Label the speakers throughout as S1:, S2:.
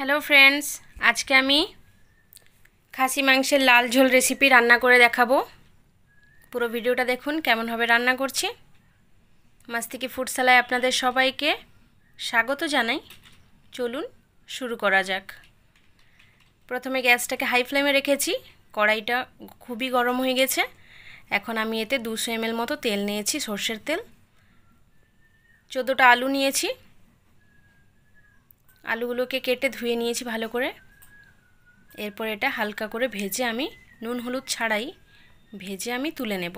S1: hello friends আজকে আমি খাসি মাংসের লাল ঝোল রেসিপি রান্না করে দেখাবো পুরো ভিডিওটা দেখুন কেমন হবে রান্না করছি মাস্তিকি সালায় আপনাদের সবাইকে স্বাগত জানাই চলুন শুরু করা যাক প্রথমে গ্যাসটাকে হাই ফ্লেমে রেখেছি কড়াইটা খুবই গরম হয়ে গেছে এখন আমি এতে দুশো এমএল মতো তেল নিয়েছি সর্ষের তেল চোদ্দোটা আলু নিয়েছি আলুগুলোকে কেটে ধুয়ে নিয়েছি ভালো করে এরপর এটা হালকা করে ভেজে আমি নুন হলুদ ছাড়াই ভেজে আমি তুলে নেব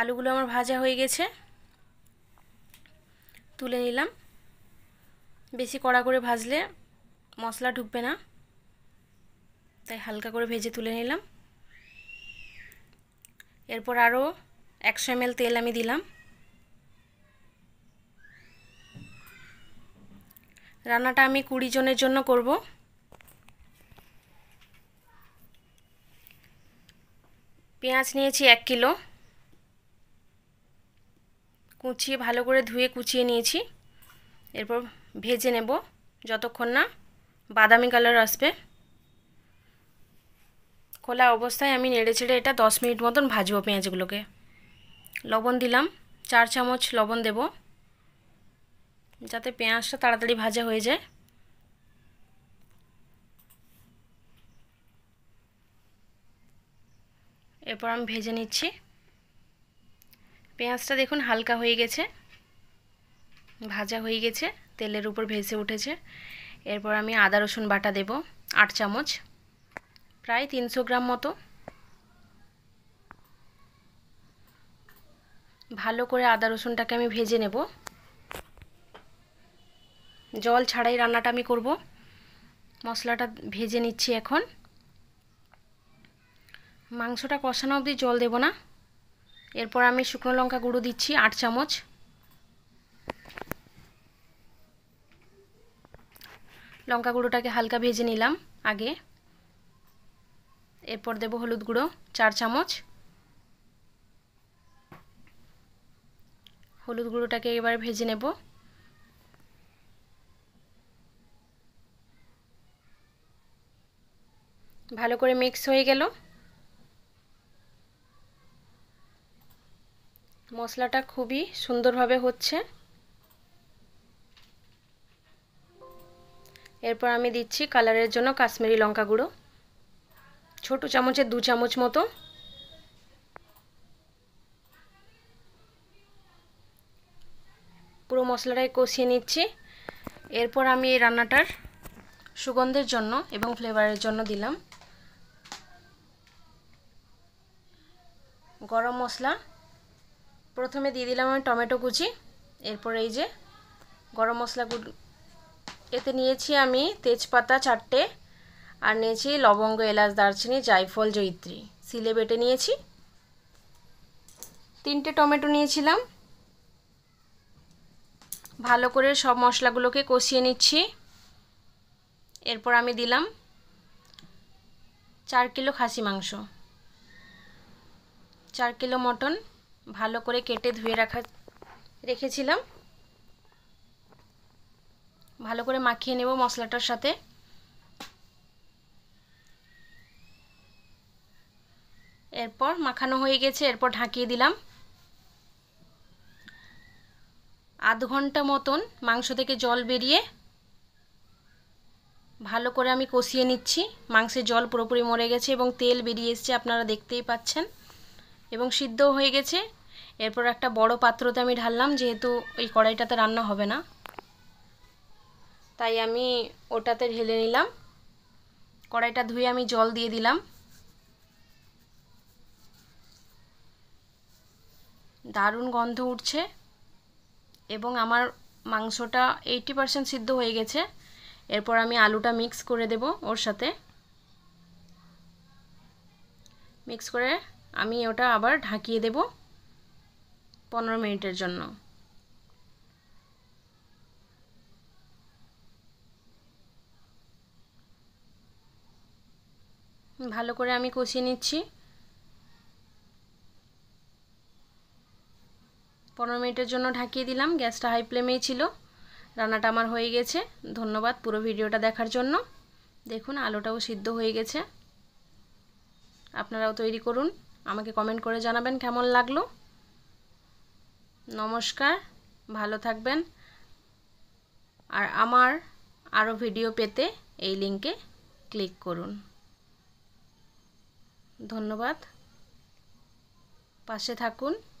S1: আলুগুলো আমার ভাজা হয়ে গেছে তুলে নিলাম বেশি কড়া করে ভাজলে মশলা ঢুকবে না তাই হালকা করে ভেজে তুলে নিলাম এরপর আরও একশো এম তেল আমি দিলাম রান্নাটা আমি কুড়ি জনের জন্য করব পেঁয়াজ নিয়েছি এক কিলো কুচিয়ে ভালো করে ধুয়ে কুচিয়ে নিয়েছি এরপর ভেজে নেব যতক্ষণ না বাদামি কালার আসবে খোলা অবস্থায় আমি নেড়ে চেড়ে এটা দশ মিনিট মতন ভাজবো পেঁয়াজগুলোকে লবণ দিলাম চার চামচ লবণ দেবো যাতে পেঁয়াজটা তাড়াতাড়ি ভাজা হয়ে যায় এরপর আমি ভেজে নিচ্ছি পেঁয়াজটা দেখুন হালকা হয়ে গেছে ভাজা হয়ে গেছে তেলের উপর ভেসে উঠেছে এরপর আমি আদা রসুন বাটা দেব আট চামচ প্রায় তিনশো গ্রাম মতো ভালো করে আদা রসুনটাকে আমি ভেজে নেব জল ছাড়াই রান্নাটা আমি করব মশলাটা ভেজে নিচ্ছি এখন মাংসটা কষানো অবধি জল দেব না এরপর আমি শুকনো লঙ্কা গুঁড়ো দিচ্ছি আট চামচ লঙ্কা গুঁড়োটাকে হালকা ভেজে নিলাম আগে এরপর দেব হলুদ গুঁড়ো চার চামচ হলুদ গুঁড়োটাকে এবার ভেজে নেব ভালো করে মিক্স হয়ে গেল মশলাটা খুবই সুন্দরভাবে হচ্ছে এরপর আমি দিচ্ছি কালারের জন্য কাশ্মীরি লঙ্কা গুঁড়ো ছোট চামচে দু চামচ মতো পুরো মশলাটাই কষিয়ে নিচ্ছি এরপর আমি এই রান্নাটার সুগন্ধের জন্য এবং ফ্লেভারের জন্য দিলাম গরম মশলা প্রথমে দিয়ে দিলাম আমি টমেটো কুচি এরপরে এই যে গরম মশলা এতে নিয়েছি আমি তেজপাতা চারটে আর নিয়েছি লবঙ্গ এলাচ দারচিনি জায়ফল জয়িত্রী সিলে বেটে নিয়েছি তিনটে টমেটো নিয়েছিলাম ভালো করে সব মশলাগুলোকে কষিয়ে নিচ্ছি এরপর আমি দিলাম চার কিলো খাসি মাংস চার কিলো মটন ভালো করে কেটে ধুয়ে রাখা রেখেছিলাম ভালো করে মাখিয়ে নেব মশলাটার সাথে এরপর মাখানো হয়ে গেছে এরপর ঢাকিয়ে দিলাম আধ ঘন্টা মতন মাংস থেকে জল বেরিয়ে ভালো করে আমি কষিয়ে নিচ্ছি মাংসের জল পুরোপুরি মরে গেছে এবং তেল বেরিয়ে এসছে আপনারা দেখতেই পাচ্ছেন এবং সিদ্ধ হয়ে গেছে এরপর একটা বড় পাত্রতে আমি ঢাললাম যেহেতু ওই কড়াইটাতে রান্না হবে না তাই আমি ওটাতে ঢেলে নিলাম কড়াইটা ধুয়ে আমি জল দিয়ে দিলাম দারুণ গন্ধ উঠছে এবং আমার মাংসটা এইটি পারসেন্ট সিদ্ধ হয়ে গেছে এরপর আমি আলুটা মিক্স করে দেব ওর সাথে মিক্স করে আমি ওটা আবার ঢাকিয়ে দেব পনেরো মিনিটের জন্য ভালো করে আমি কষিয়ে নিচ্ছি পনেরো মিনিটের জন্য ঢাকিয়ে দিলাম গ্যাসটা হাই ফ্লেমেই ছিল রান্নাটা আমার হয়ে গেছে ধন্যবাদ পুরো ভিডিওটা দেখার জন্য দেখুন আলুটাও সিদ্ধ হয়ে গেছে আপনারাও তৈরি করুন আমাকে কমেন্ট করে জানাবেন কেমন লাগলো নমস্কার ভালো থাকবেন আর আমার আরও ভিডিও পেতে এই লিঙ্কে ক্লিক করুন ধন্যবাদ পাশে থাকুন